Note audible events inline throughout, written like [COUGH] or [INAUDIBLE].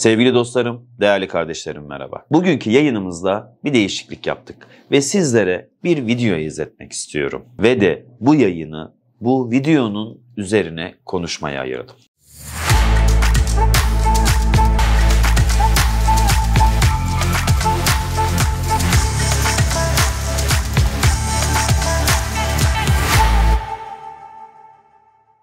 Sevgili dostlarım, değerli kardeşlerim merhaba. Bugünkü yayınımızda bir değişiklik yaptık ve sizlere bir video izletmek istiyorum. Ve de bu yayını bu videonun üzerine konuşmaya ayırdım.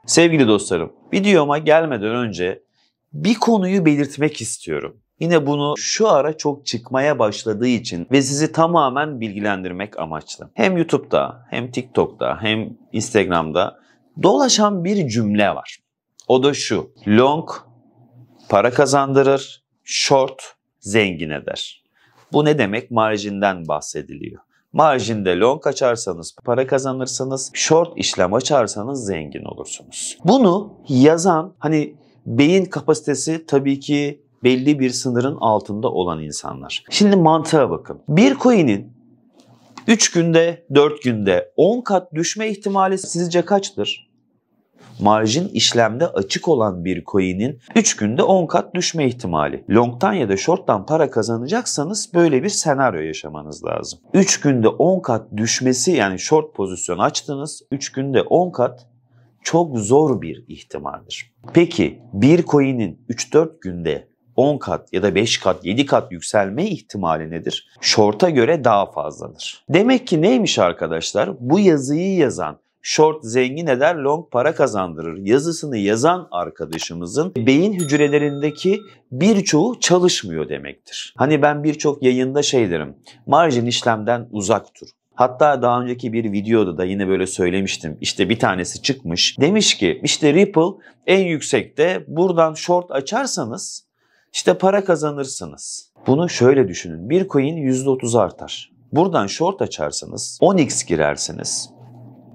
Sevgili dostlarım, videoma gelmeden önce bir konuyu belirtmek istiyorum. Yine bunu şu ara çok çıkmaya başladığı için ve sizi tamamen bilgilendirmek amaçlı. Hem YouTube'da, hem TikTok'ta, hem Instagram'da dolaşan bir cümle var. O da şu. Long para kazandırır, short zengin eder. Bu ne demek? Marjinden bahsediliyor. Marjinde long açarsanız para kazanırsanız, short işlem açarsanız zengin olursunuz. Bunu yazan hani Beyin kapasitesi tabii ki belli bir sınırın altında olan insanlar. Şimdi mantığa bakın. Bir coin'in 3 günde, 4 günde 10 kat düşme ihtimali sizce kaçtır? Marjin işlemde açık olan bir coin'in 3 günde 10 kat düşme ihtimali. Long'tan ya da short'tan para kazanacaksanız böyle bir senaryo yaşamanız lazım. 3 günde 10 kat düşmesi yani short pozisyon açtınız. 3 günde 10 kat çok zor bir ihtimaldir. Peki bir coin'in 3-4 günde 10 kat ya da 5 kat, 7 kat yükselme ihtimali nedir? Short'a göre daha fazladır. Demek ki neymiş arkadaşlar? Bu yazıyı yazan Short zengin eder, long para kazandırır. Yazısını yazan arkadaşımızın beyin hücrelerindeki birçoğu çalışmıyor demektir. Hani ben birçok yayında şey derim. Marjin işlemden uzak dur. Hatta daha önceki bir videoda da yine böyle söylemiştim. İşte bir tanesi çıkmış. Demiş ki işte Ripple en yüksekte buradan short açarsanız işte para kazanırsınız. Bunu şöyle düşünün. Bir coin %30 artar. Buradan short açarsanız 10x girersiniz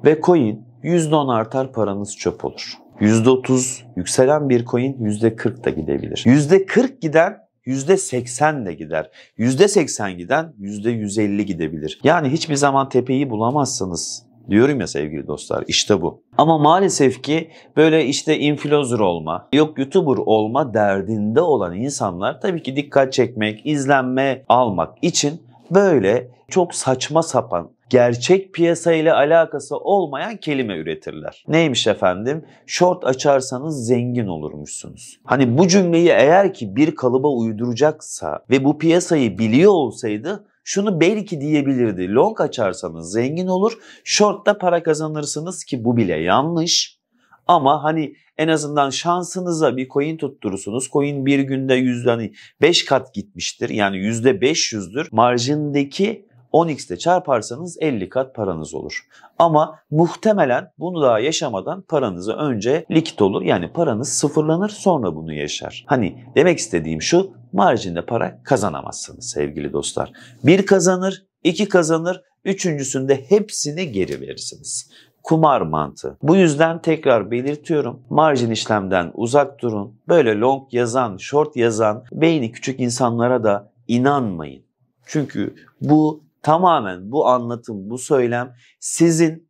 ve coin %10 artar paranız çöp olur. %30 yükselen bir coin %40 da gidebilir. %40 giden Yüzde seksen de gider. Yüzde seksen giden yüzde %150 gidebilir. Yani hiçbir zaman tepeyi bulamazsınız. Diyorum ya sevgili dostlar işte bu. Ama maalesef ki böyle işte influencer olma, yok YouTuber olma derdinde olan insanlar tabii ki dikkat çekmek, izlenme almak için böyle çok saçma sapan, gerçek piyasa ile alakası olmayan kelime üretirler. Neymiş efendim? Short açarsanız zengin olurmuşsunuz. Hani bu cümleyi eğer ki bir kalıba uyduracaksa ve bu piyasayı biliyor olsaydı şunu belki diyebilirdi. Long açarsanız zengin olur, short da para kazanırsınız ki bu bile yanlış. Ama hani en azından şansınıza bir coin tutturursunuz. Coin bir günde yüzden hani 5 kat gitmiştir. Yani yüzde %500'dür. Marjindeki 10 xte çarparsanız 50 kat paranız olur. Ama muhtemelen bunu daha yaşamadan paranızı önce likit olur. Yani paranız sıfırlanır sonra bunu yaşar. Hani demek istediğim şu marjinde para kazanamazsınız sevgili dostlar. Bir kazanır, iki kazanır, üçüncüsünde hepsini geri verirsiniz kumar mantığı. Bu yüzden tekrar belirtiyorum. Marjin işlemden uzak durun. Böyle long yazan, short yazan, beyni küçük insanlara da inanmayın. Çünkü bu tamamen bu anlatım, bu söylem sizin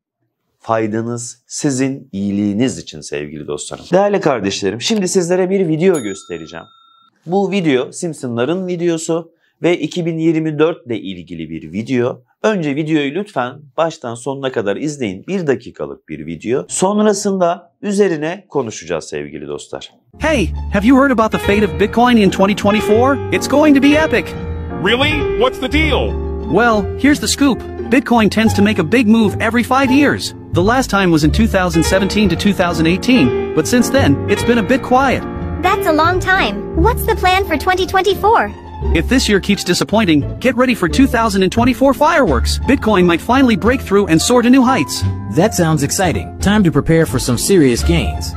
faydanız, sizin iyiliğiniz için sevgili dostlarım. Değerli kardeşlerim, şimdi sizlere bir video göstereceğim. Bu video Simpsonların videosu ve 2024 ile ilgili bir video. Önce videoyu lütfen baştan sonuna kadar izleyin. Bir dakikalık bir video. Sonrasında üzerine konuşacağız sevgili dostlar. Hey, have you heard about the fate of Bitcoin in 2024? It's going to be epic. Really? What's the deal? Well, here's the scoop. Bitcoin tends to make a big move every five years. The last time was in 2017 to 2018, but since then, it's been a bit quiet. That's a long time. What's the plan for 2024? If this year keeps disappointing, get ready for 2024 fireworks. Bitcoin might finally break through and soar to new heights. That sounds exciting. Time to prepare for some serious gains.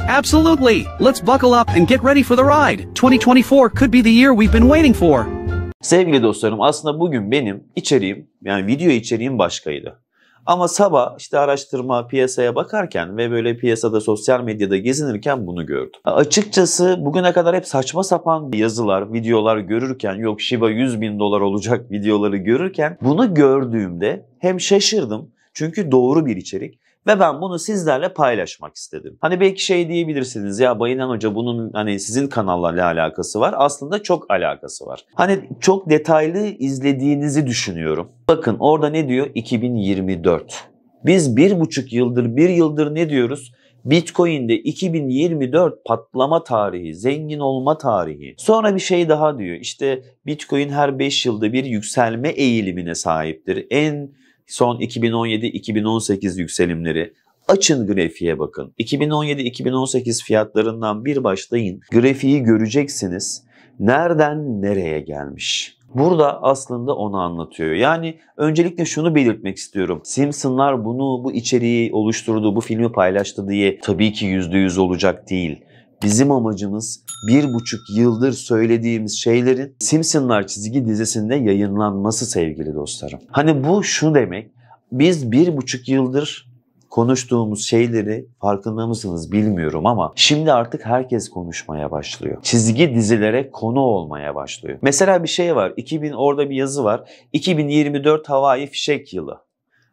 Absolutely. Let's buckle up and get ready for the ride. 2024 could be the year we've been waiting for. Sevgili dostlarım aslında bugün benim içeriğim yani video içeriğim başkaydı. Ama sabah işte araştırma piyasaya bakarken ve böyle piyasada sosyal medyada gezinirken bunu gördüm. Açıkçası bugüne kadar hep saçma sapan yazılar, videolar görürken yok Shiba 100 bin dolar olacak [LAUGHS] videoları görürken bunu gördüğümde hem şaşırdım çünkü doğru bir içerik ve ben bunu sizlerle paylaşmak istedim. Hani belki şey diyebilirsiniz ya Bayınan Hoca bunun hani sizin kanallarla alakası var. Aslında çok alakası var. Hani çok detaylı izlediğinizi düşünüyorum. Bakın orada ne diyor? 2024. Biz bir buçuk yıldır, bir yıldır ne diyoruz? Bitcoin'de 2024 patlama tarihi, zengin olma tarihi. Sonra bir şey daha diyor. İşte Bitcoin her 5 yılda bir yükselme eğilimine sahiptir. En son 2017-2018 yükselimleri. Açın grafiğe bakın. 2017-2018 fiyatlarından bir başlayın. Grafiği göreceksiniz. Nereden nereye gelmiş? Burada aslında onu anlatıyor. Yani öncelikle şunu belirtmek istiyorum. Simpsonlar bunu, bu içeriği oluşturdu, bu filmi paylaştı diye tabii ki %100 olacak değil. Bizim amacımız bir buçuk yıldır söylediğimiz şeylerin Simpsonlar çizgi dizisinde yayınlanması sevgili dostlarım. Hani bu şu demek, biz bir buçuk yıldır konuştuğumuz şeyleri farkında mısınız bilmiyorum ama şimdi artık herkes konuşmaya başlıyor. Çizgi dizilere konu olmaya başlıyor. Mesela bir şey var. 2000 orada bir yazı var. 2024 havai fişek yılı.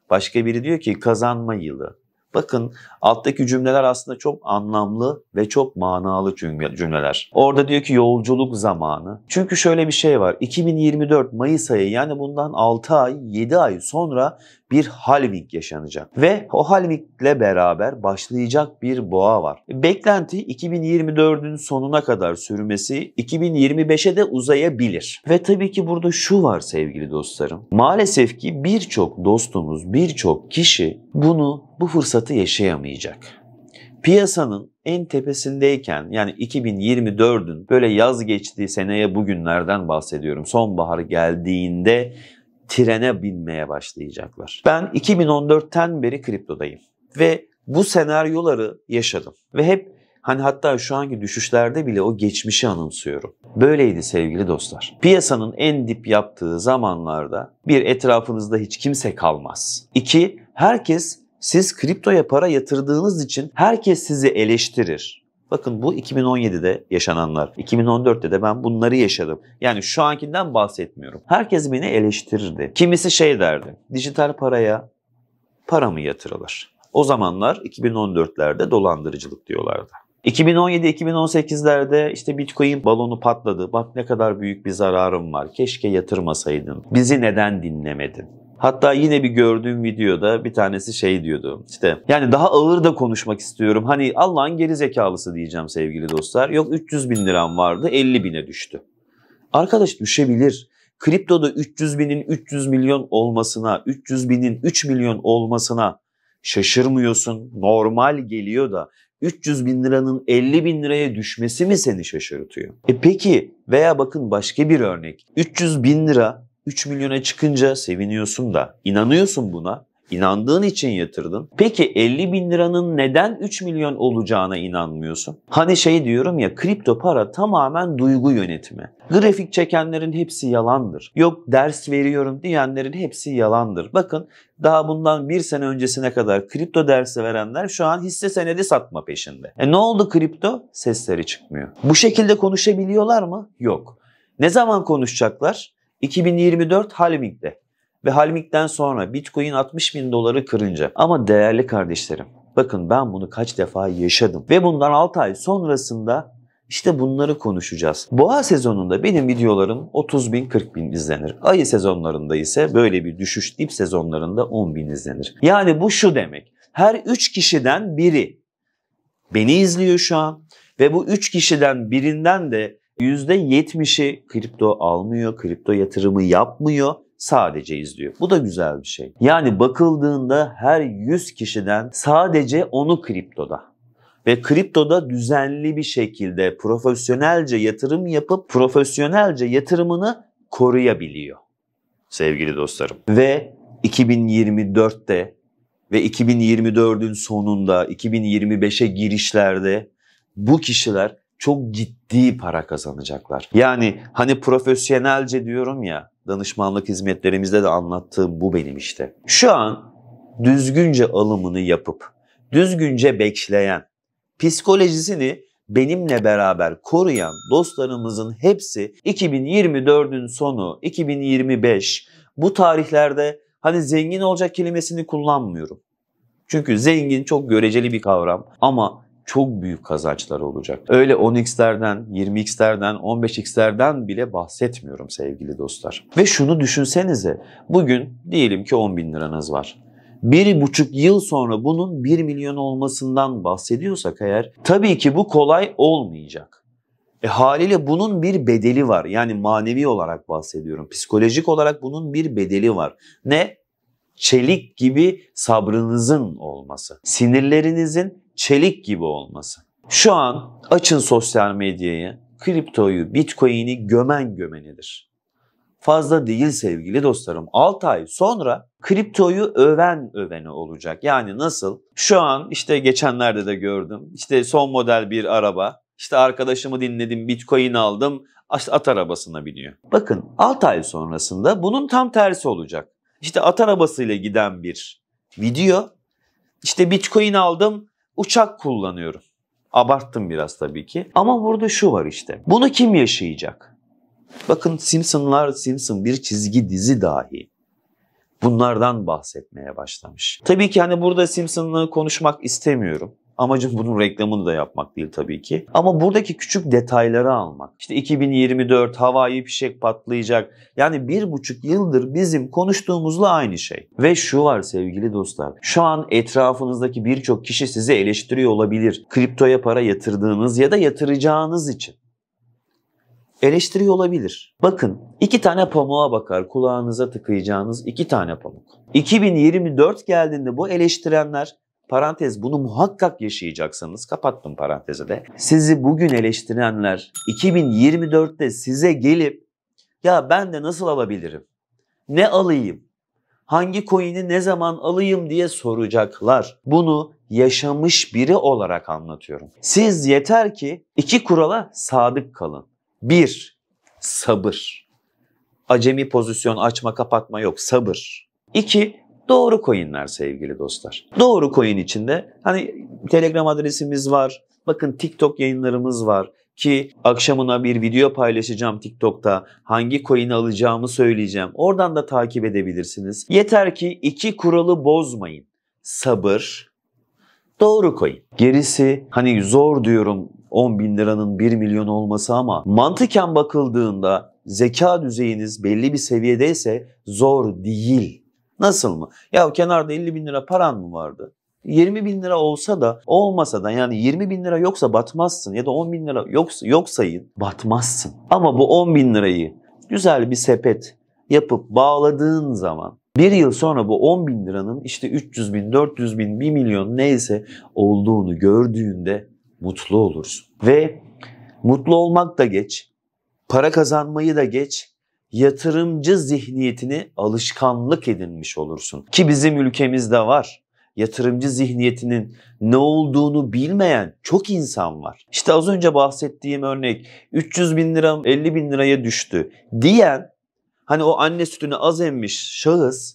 Başka biri diyor ki kazanma yılı. Bakın alttaki cümleler aslında çok anlamlı ve çok manalı cümleler. Orada diyor ki yolculuk zamanı. Çünkü şöyle bir şey var. 2024 Mayıs ayı yani bundan 6 ay 7 ay sonra bir halving yaşanacak. Ve o halvingle beraber başlayacak bir boğa var. Beklenti 2024'ün sonuna kadar sürmesi 2025'e de uzayabilir. Ve tabii ki burada şu var sevgili dostlarım. Maalesef ki birçok dostumuz, birçok kişi bunu, bu fırsatı yaşayamayacak. Piyasanın en tepesindeyken yani 2024'ün böyle yaz geçtiği seneye bugünlerden bahsediyorum. Sonbahar geldiğinde trene binmeye başlayacaklar. Ben 2014'ten beri kriptodayım ve bu senaryoları yaşadım ve hep hani hatta şu anki düşüşlerde bile o geçmişi anımsıyorum. Böyleydi sevgili dostlar. Piyasanın en dip yaptığı zamanlarda bir etrafınızda hiç kimse kalmaz. İki herkes siz kriptoya para yatırdığınız için herkes sizi eleştirir Bakın bu 2017'de yaşananlar. 2014'te de ben bunları yaşadım. Yani şu ankinden bahsetmiyorum. Herkes beni eleştirirdi. Kimisi şey derdi. Dijital paraya para mı yatırılır? O zamanlar 2014'lerde dolandırıcılık diyorlardı. 2017-2018'lerde işte Bitcoin balonu patladı. Bak ne kadar büyük bir zararım var. Keşke yatırmasaydın. Bizi neden dinlemedin? Hatta yine bir gördüğüm videoda bir tanesi şey diyordu. İşte yani daha ağır da konuşmak istiyorum. Hani Allah'ın geri zekalısı diyeceğim sevgili dostlar. Yok 300 bin liram vardı 50 bine düştü. Arkadaş düşebilir. Kriptoda 300 binin 300 milyon olmasına, 300 binin 3 milyon olmasına şaşırmıyorsun. Normal geliyor da 300 bin liranın 50 bin liraya düşmesi mi seni şaşırtıyor? E peki veya bakın başka bir örnek. 300 bin lira 3 milyona çıkınca seviniyorsun da inanıyorsun buna. İnandığın için yatırdın. Peki 50 bin liranın neden 3 milyon olacağına inanmıyorsun? Hani şey diyorum ya kripto para tamamen duygu yönetimi. Grafik çekenlerin hepsi yalandır. Yok ders veriyorum diyenlerin hepsi yalandır. Bakın daha bundan bir sene öncesine kadar kripto dersi verenler şu an hisse senedi satma peşinde. E ne oldu kripto? Sesleri çıkmıyor. Bu şekilde konuşabiliyorlar mı? Yok. Ne zaman konuşacaklar? 2024 halvingde ve halvingden sonra Bitcoin 60 bin doları kırınca. Ama değerli kardeşlerim bakın ben bunu kaç defa yaşadım ve bundan 6 ay sonrasında işte bunları konuşacağız. Boğa sezonunda benim videolarım 30 bin 40 bin izlenir. Ayı sezonlarında ise böyle bir düşüş dip sezonlarında 10 bin izlenir. Yani bu şu demek. Her 3 kişiden biri beni izliyor şu an ve bu 3 kişiden birinden de %70'i kripto almıyor, kripto yatırımı yapmıyor sadece izliyor. Bu da güzel bir şey. Yani bakıldığında her 100 kişiden sadece onu kriptoda. Ve kriptoda düzenli bir şekilde profesyonelce yatırım yapıp profesyonelce yatırımını koruyabiliyor sevgili dostlarım. Ve 2024'te ve 2024'ün sonunda 2025'e girişlerde bu kişiler çok ciddi para kazanacaklar. Yani hani profesyonelce diyorum ya danışmanlık hizmetlerimizde de anlattığım bu benim işte. Şu an düzgünce alımını yapıp düzgünce bekleyen, psikolojisini benimle beraber koruyan dostlarımızın hepsi 2024'ün sonu, 2025 bu tarihlerde hani zengin olacak kelimesini kullanmıyorum. Çünkü zengin çok göreceli bir kavram ama çok büyük kazançlar olacak. Öyle 10x'lerden, 20x'lerden, 15x'lerden bile bahsetmiyorum sevgili dostlar. Ve şunu düşünsenize, bugün diyelim ki 10 bin liranız var. Bir buçuk yıl sonra bunun 1 milyon olmasından bahsediyorsak eğer tabii ki bu kolay olmayacak. E haliyle bunun bir bedeli var. Yani manevi olarak bahsediyorum. Psikolojik olarak bunun bir bedeli var. Ne? Çelik gibi sabrınızın olması. Sinirlerinizin çelik gibi olması. Şu an açın sosyal medyayı, kriptoyu, bitcoin'i gömen gömenidir. Fazla değil sevgili dostlarım. 6 ay sonra kriptoyu öven öveni olacak. Yani nasıl? Şu an işte geçenlerde de gördüm. İşte son model bir araba. İşte arkadaşımı dinledim, bitcoin aldım. At arabasına biniyor. Bakın 6 ay sonrasında bunun tam tersi olacak. İşte at arabasıyla giden bir video. İşte bitcoin aldım, uçak kullanıyorum. Abarttım biraz tabii ki. Ama burada şu var işte. Bunu kim yaşayacak? Bakın Simpsonlar Simpson bir çizgi dizi dahi. Bunlardan bahsetmeye başlamış. Tabii ki hani burada Simpson'ı konuşmak istemiyorum. Amacım bunun reklamını da yapmak değil tabii ki. Ama buradaki küçük detayları almak. İşte 2024 havai pişek patlayacak. Yani bir buçuk yıldır bizim konuştuğumuzla aynı şey. Ve şu var sevgili dostlar. Şu an etrafınızdaki birçok kişi sizi eleştiriyor olabilir. Kriptoya para yatırdığınız ya da yatıracağınız için eleştiriyor olabilir. Bakın iki tane pamuğa bakar kulağınıza tıkayacağınız iki tane pamuk. 2024 geldiğinde bu eleştirenler Parantez bunu muhakkak yaşayacaksınız. kapattım parantezi de. Sizi bugün eleştirenler 2024'te size gelip ya ben de nasıl alabilirim? Ne alayım? Hangi coin'i ne zaman alayım diye soracaklar. Bunu yaşamış biri olarak anlatıyorum. Siz yeter ki iki kurala sadık kalın. Bir, sabır. Acemi pozisyon açma kapatma yok sabır. İki, Doğru coinler sevgili dostlar. Doğru coin içinde hani Telegram adresimiz var. Bakın TikTok yayınlarımız var ki akşamına bir video paylaşacağım TikTok'ta. Hangi coin'i alacağımı söyleyeceğim. Oradan da takip edebilirsiniz. Yeter ki iki kuralı bozmayın. Sabır, doğru coin. Gerisi hani zor diyorum 10 bin liranın 1 milyon olması ama mantıken bakıldığında zeka düzeyiniz belli bir seviyedeyse zor değil. Nasıl mı? Ya kenarda 50 bin lira paran mı vardı? 20 bin lira olsa da olmasa da yani 20 bin lira yoksa batmazsın ya da 10 bin lira yoksa, yok sayın batmazsın. Ama bu 10 bin lirayı güzel bir sepet yapıp bağladığın zaman bir yıl sonra bu 10 bin liranın işte 300 bin, 400 bin, 1 milyon neyse olduğunu gördüğünde mutlu olursun. Ve mutlu olmak da geç, para kazanmayı da geç, yatırımcı zihniyetini alışkanlık edinmiş olursun. Ki bizim ülkemizde var. Yatırımcı zihniyetinin ne olduğunu bilmeyen çok insan var. İşte az önce bahsettiğim örnek 300 bin lira 50 bin liraya düştü diyen hani o anne sütünü az emmiş şahıs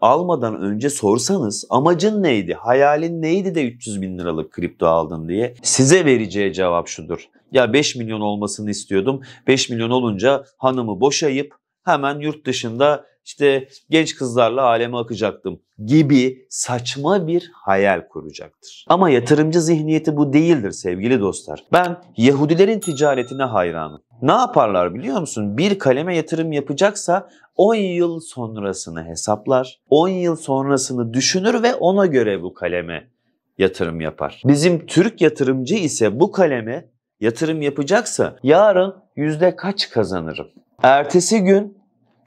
almadan önce sorsanız amacın neydi, hayalin neydi de 300 bin liralık kripto aldın diye size vereceği cevap şudur. Ya 5 milyon olmasını istiyordum. 5 milyon olunca hanımı boşayıp hemen yurt dışında işte genç kızlarla aleme akacaktım gibi saçma bir hayal kuracaktır. Ama yatırımcı zihniyeti bu değildir sevgili dostlar. Ben Yahudilerin ticaretine hayranım. Ne yaparlar biliyor musun? Bir kaleme yatırım yapacaksa 10 yıl sonrasını hesaplar, 10 yıl sonrasını düşünür ve ona göre bu kaleme yatırım yapar. Bizim Türk yatırımcı ise bu kaleme yatırım yapacaksa yarın yüzde kaç kazanırım? Ertesi gün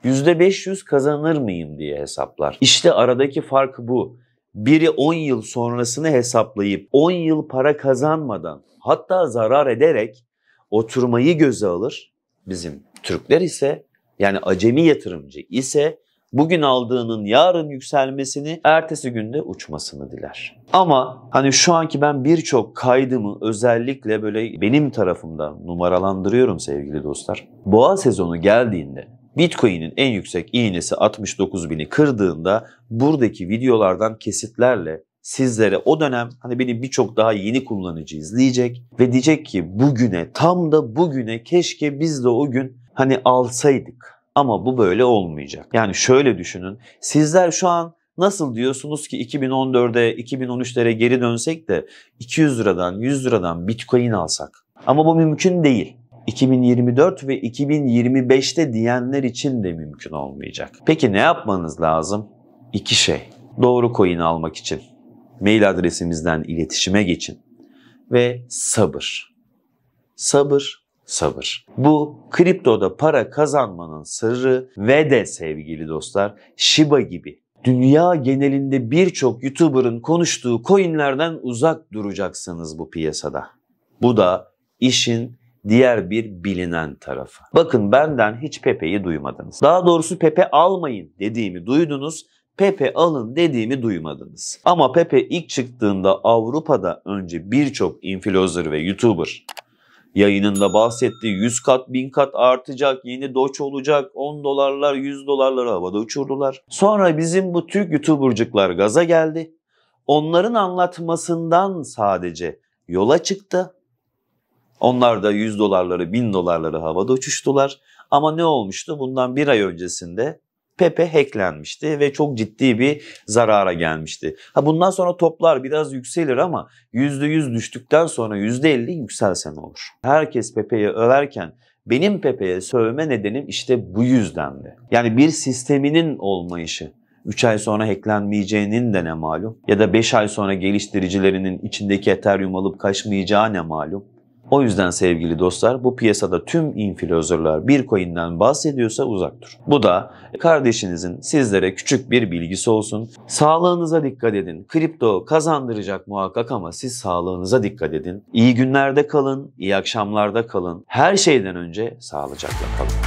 yüzde %500 kazanır mıyım diye hesaplar. İşte aradaki fark bu. Biri 10 yıl sonrasını hesaplayıp 10 yıl para kazanmadan hatta zarar ederek oturmayı göze alır. Bizim Türkler ise yani acemi yatırımcı ise bugün aldığının yarın yükselmesini, ertesi günde uçmasını diler. Ama hani şu anki ben birçok kaydımı özellikle böyle benim tarafımdan numaralandırıyorum sevgili dostlar. Boğa sezonu geldiğinde Bitcoin'in en yüksek iğnesi 69 bini kırdığında buradaki videolardan kesitlerle sizlere o dönem hani beni birçok daha yeni kullanıcı izleyecek ve diyecek ki bugüne tam da bugüne keşke biz de o gün hani alsaydık ama bu böyle olmayacak. Yani şöyle düşünün. Sizler şu an Nasıl diyorsunuz ki 2014'e, 2013'lere geri dönsek de 200 liradan, 100 liradan Bitcoin alsak? Ama bu mümkün değil. 2024 ve 2025'te diyenler için de mümkün olmayacak. Peki ne yapmanız lazım? İki şey. Doğru coin almak için mail adresimizden iletişime geçin ve sabır. Sabır sabır. Bu kriptoda para kazanmanın sırrı ve de sevgili dostlar Shiba gibi dünya genelinde birçok YouTuber'ın konuştuğu coinlerden uzak duracaksınız bu piyasada. Bu da işin diğer bir bilinen tarafı. Bakın benden hiç Pepe'yi duymadınız. Daha doğrusu Pepe almayın dediğimi duydunuz. Pepe alın dediğimi duymadınız. Ama Pepe ilk çıktığında Avrupa'da önce birçok influencer ve YouTuber yayınında bahsetti. 100 kat 1000 kat artacak yeni doç olacak 10 dolarlar 100 dolarları havada uçurdular. Sonra bizim bu Türk YouTuber'cıklar gaza geldi. Onların anlatmasından sadece yola çıktı. Onlar da 100 dolarları 1000 dolarları havada uçuştular. Ama ne olmuştu? Bundan bir ay öncesinde Pepe hacklenmişti ve çok ciddi bir zarara gelmişti. Ha bundan sonra toplar biraz yükselir ama %100 düştükten sonra %50 yükselse ne olur? Herkes Pepe'yi överken benim Pepe'ye sövme nedenim işte bu yüzdendi. Yani bir sisteminin olmayışı. 3 ay sonra hacklenmeyeceğinin de ne malum? Ya da 5 ay sonra geliştiricilerinin içindeki Ethereum alıp kaçmayacağı ne malum? O yüzden sevgili dostlar bu piyasada tüm infilozörler Bitcoin'den bahsediyorsa uzak dur. Bu da kardeşinizin sizlere küçük bir bilgisi olsun. Sağlığınıza dikkat edin. Kripto kazandıracak muhakkak ama siz sağlığınıza dikkat edin. İyi günlerde kalın, iyi akşamlarda kalın. Her şeyden önce sağlıcakla kalın.